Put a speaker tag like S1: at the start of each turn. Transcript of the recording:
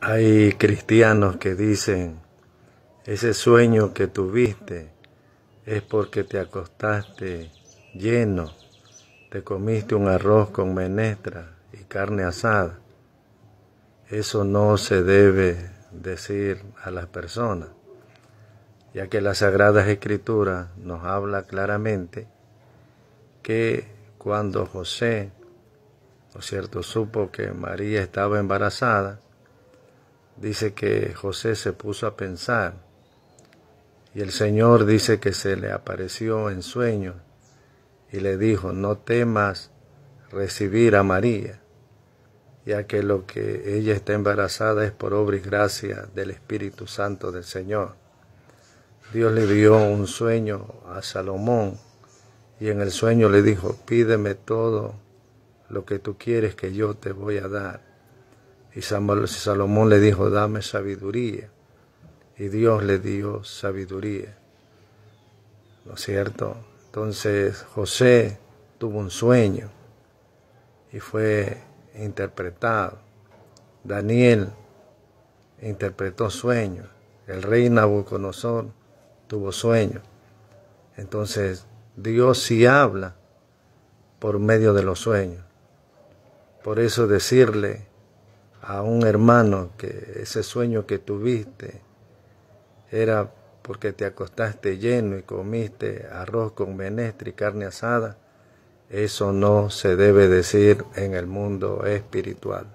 S1: Hay cristianos que dicen, ese sueño que tuviste es porque te acostaste lleno, te comiste un arroz con menestra y carne asada. Eso no se debe decir a las personas, ya que las Sagradas Escrituras nos habla claramente que cuando José, ¿no cierto?, supo que María estaba embarazada, dice que José se puso a pensar y el Señor dice que se le apareció en sueño y le dijo, no temas recibir a María, ya que lo que ella está embarazada es por obra y gracia del Espíritu Santo del Señor. Dios le dio un sueño a Salomón y en el sueño le dijo, pídeme todo lo que tú quieres que yo te voy a dar y Salomón le dijo, dame sabiduría. Y Dios le dio sabiduría. ¿No es cierto? Entonces José tuvo un sueño y fue interpretado. Daniel interpretó sueños. El rey Nabucodonosor tuvo sueños. Entonces Dios sí habla por medio de los sueños. Por eso decirle a un hermano que ese sueño que tuviste era porque te acostaste lleno y comiste arroz con menestra y carne asada, eso no se debe decir en el mundo espiritual.